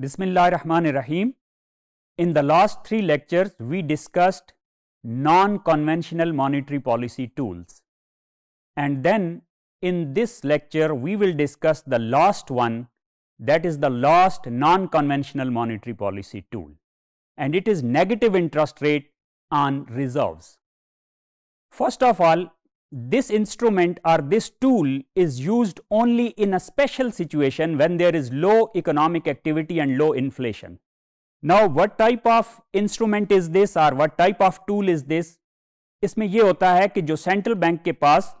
Bismillah Rahman Rahim. In the last three lectures, we discussed non-conventional monetary policy tools. And then in this lecture, we will discuss the last one that is the last non-conventional monetary policy tool. And it is negative interest rate on reserves. First of all, this instrument or this tool is used only in a special situation when there is low economic activity and low inflation. Now, what type of instrument is this or what type of tool is this? इसमें यह होता है कि जो central bank के पास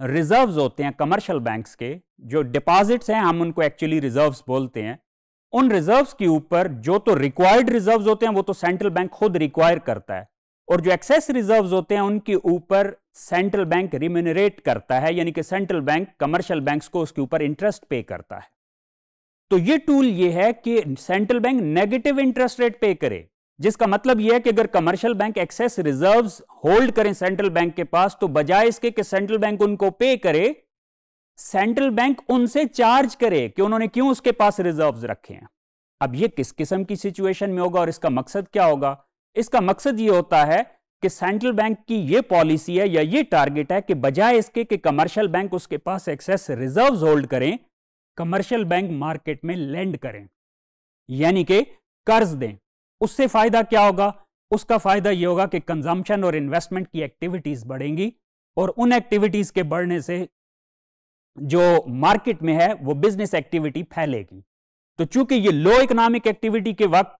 reserves होते हैं commercial banks के जो डिपॉजिट्स हैं हम उनको एक्चुअली रिजर्व्स बोलते हैं उन रिजर्व्स के ऊपर जो तो रिक्वायर्ड रिजर्व्स होते हैं वो तो सेंट्रल बैंक खुद रिक्वायर करता है और जो एक्सेस रिजर्व्स होते हैं उनके ऊपर सेंट्रल बैंक रिम्यूनरेट करता है यानी कि सेंट्रल बैंक कमर्शियल बैंक्स को उसके ऊपर इंटरेस्ट पे करता है तो ये टूल ये है कि central bank negative interest rate पे करे जिसका मतलब यह है कि अगर commercial bank excess reserves hold करें सेंट्रल बैंक के पास तो बजाय इसके कि सेंट्रल बैंक उनको पे करे सेंट्रल बैंक उनसे चार्ज करे कि उन्होंने क्यों उसके पास रिजर्व्स रखे हैं अब यह किस किस्म की सिचुएशन में होगा और इसका मकसद क्या होगा इसका मकसद यह होता है कि सेंट्रल बैंक की ये पॉलिसी है या ये टारगेट है कि बजाय इसके कि कमर्शियल बैंक उसके पास एक्सेस रिजर्व्स होल्ड करें कमर्शियल बैंक मार्केट में लैंड करें यानी कि कर्ज दें उससे फायदा क्या होगा उसका फायदा ये होगा कि कंजम्पशन और इन्वेस्टमेंट की एक्टिविटीज बढ़ेंगी और उन एक्टिविटीज के बढ़ने से जो मार्केट में है वो बिजनेस एक्टिविटी फैलेगी तो चूंकि ये लो इकोनॉमिक एक्टिविटी के वक्त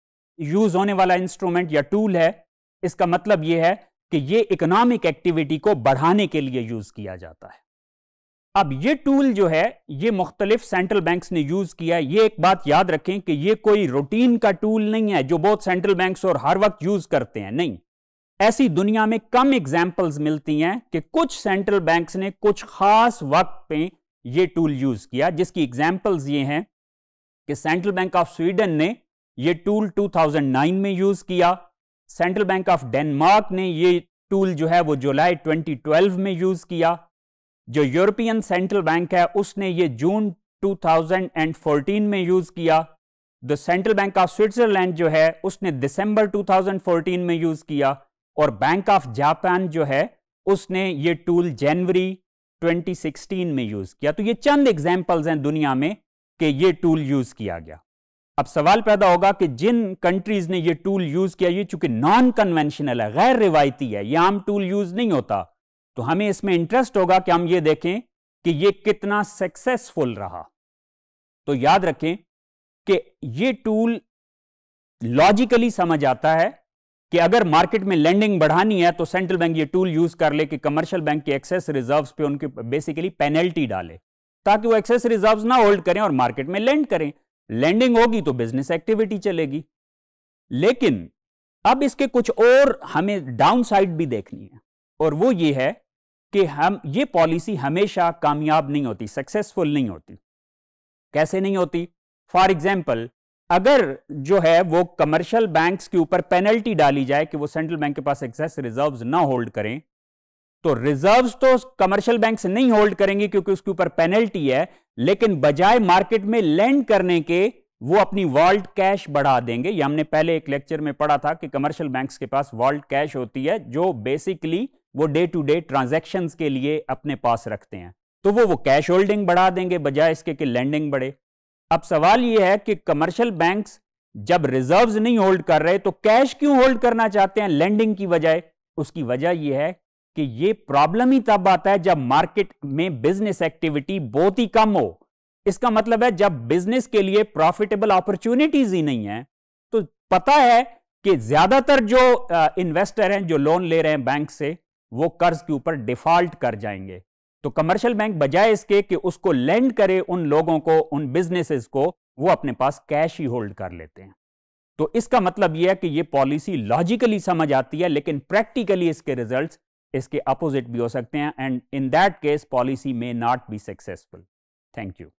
यूज होने वाला इंस्ट्रूमेंट या टूल है इसका मतलब यह है कि यह इकोनॉमिक एक्टिविटी को बढ़ाने के लिए यूज किया जाता है अब यह टूल जो है यह मुख्तलिफ सेंट्रल बैंक्स ने यूज किया यह एक बात याद रखें कि यह कोई रूटीन का टूल नहीं है जो बहुत सेंट्रल बैंक और हर वक्त यूज करते हैं नहीं ऐसी दुनिया में कम एग्जाम्पल्स मिलती हैं कि कुछ सेंट्रल बैंक्स ने कुछ खास वक्त पे ये टूल यूज किया जिसकी एग्जाम्पल्स ये हैं कि सेंट्रल बैंक ऑफ स्वीडन ने ये टूल 2009 में यूज किया सेंट्रल बैंक ऑफ डेनमार्क ने ये टूल जो है वो जुलाई 2012 में यूज़ किया जो यूरोपियन सेंट्रल बैंक है उसने ये जून 2014 में यूज़ किया the central bank of Switzerland जो है उसने दिसंबर 2014 में यूज़ किया और बैंक ऑफ जापान जो है उसने ये टूल जनवरी 2016 में यूज़ किया तो ये चंद एग्जाम्पल्स हैं दुनिया में कि ये टूल यूज़ किया गया अब सवाल पैदा होगा कि जिन कंट्रीज ने ये टूल यूज किया ये चूंकि नॉन कन्वेंशनल है गैर रिवायती है ये आम टूल यूज नहीं होता तो हमें इसमें इंटरेस्ट होगा कि हम ये देखें कि ये कितना सक्सेसफुल रहा तो याद रखें कि ये टूल लॉजिकली समझ आता है कि अगर मार्केट में लेंडिंग बढ़ानी है तो सेंट्रल बैंक ये टूल यूज कर ले कि कमर्शियल बैंक के एक्सेस रिजर्व्स पे उनके बेसिकली पेनल्टी डाले ताकि वो एक्सेस रिजर्व्स ना होल्ड करें और मार्केट में लेंड करें लैंडिंग होगी तो बिजनेस एक्टिविटी चलेगी लेकिन अब इसके कुछ और हमें डाउन साइड भी देखनी है और वो ये है कि हम ये पॉलिसी हमेशा कामयाब नहीं होती सक्सेसफुल नहीं होती कैसे नहीं होती फॉर एग्जाम्पल अगर जो है वो कमर्शियल बैंक्स के ऊपर पेनल्टी डाली जाए कि वो सेंट्रल बैंक के पास एक्सेस रिजर्व्स ना होल्ड करें तो रिजर्व्स तो कमर्शियल बैंक्स नहीं होल्ड करेंगे क्योंकि उसके ऊपर पेनल्टी है लेकिन बजाय मार्केट में लैंड करने के वो अपनी वॉल्ट कैश बढ़ा देंगे ये हमने पहले एक लेक्चर में पढ़ा था कि कमर्शियल बैंक्स के पास वॉल्ट कैश होती है जो बेसिकली वो डे टू डे ट्रांजेक्शन के लिए अपने पास रखते हैं तो वो वो कैश होल्डिंग बढ़ा देंगे बजाय इसके कि लैंडिंग बढ़े अब सवाल ये है कि कमर्शियल बैंक्स जब रिजर्व्स नहीं होल्ड कर रहे तो कैश क्यों होल्ड करना चाहते हैं लैंडिंग की बजाय उसकी वजह यह है कि ये प्रॉब्लम ही तब आता है जब मार्केट में बिजनेस एक्टिविटी बहुत ही कम हो इसका मतलब है जब बिजनेस के लिए प्रॉफिटेबल अपॉर्चुनिटीज ही नहीं है तो पता है कि ज्यादातर जो इन्वेस्टर हैं जो लोन ले रहे हैं बैंक से वो कर्ज के ऊपर डिफॉल्ट कर जाएंगे तो कमर्शियल बैंक बजाय इसके कि उसको लैंड करे उन लोगों को उन बिजनेसेस को वो अपने पास कैश ही होल्ड कर लेते हैं तो इसका मतलब यह है कि यह पॉलिसी लॉजिकली समझ आती है लेकिन प्रैक्टिकली इसके रिजल्ट्स इसके अपोजिट भी हो सकते हैं and in that case policy may not be successful thank you